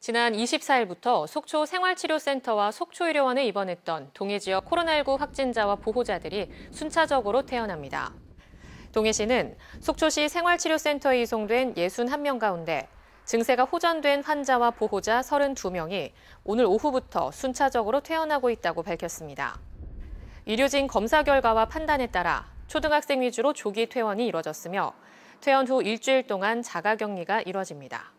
지난 24일부터 속초 생활치료센터와 속초의료원에 입원했던 동해 지역 코로나19 확진자와 보호자들이 순차적으로 퇴원합니다. 동해시는 속초시 생활치료센터에 이송된 61명 가운데 증세가 호전된 환자와 보호자 32명이 오늘 오후부터 순차적으로 퇴원하고 있다고 밝혔습니다. 의료진 검사 결과와 판단에 따라 초등학생 위주로 조기 퇴원이 이뤄졌으며 퇴원 후 일주일 동안 자가격리가 이뤄집니다.